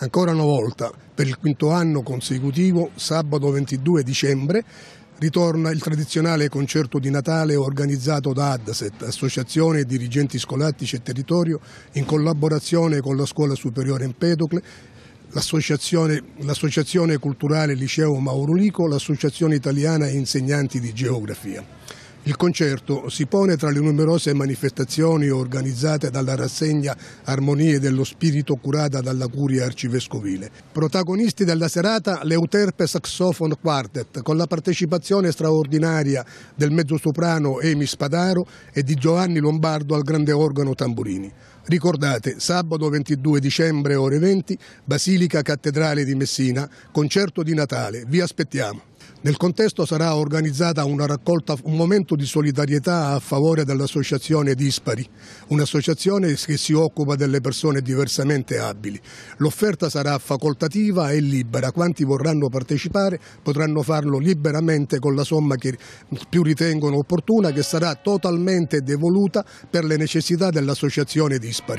ancora una volta per il quinto anno consecutivo, sabato 22 dicembre, ritorna il tradizionale concerto di Natale organizzato da ADASET, Associazione Dirigenti Scolastici e Territorio, in collaborazione con la Scuola Superiore Empedocle, l'Associazione Culturale Liceo Maurulico, l'Associazione Italiana Insegnanti di Geografia. Il concerto si pone tra le numerose manifestazioni organizzate dalla rassegna Armonie dello Spirito curata dalla curia arcivescovile. Protagonisti della serata l'Euterpe Saxophone Quartet con la partecipazione straordinaria del mezzosoprano Emi Spadaro e di Giovanni Lombardo al grande organo Tamburini. Ricordate, sabato 22 dicembre ore 20, Basilica Cattedrale di Messina, concerto di Natale. Vi aspettiamo. Nel contesto sarà organizzata una raccolta, un momento di solidarietà a favore dell'associazione Dispari, un'associazione che si occupa delle persone diversamente abili. L'offerta sarà facoltativa e libera, quanti vorranno partecipare potranno farlo liberamente con la somma che più ritengono opportuna che sarà totalmente devoluta per le necessità dell'associazione Dispari.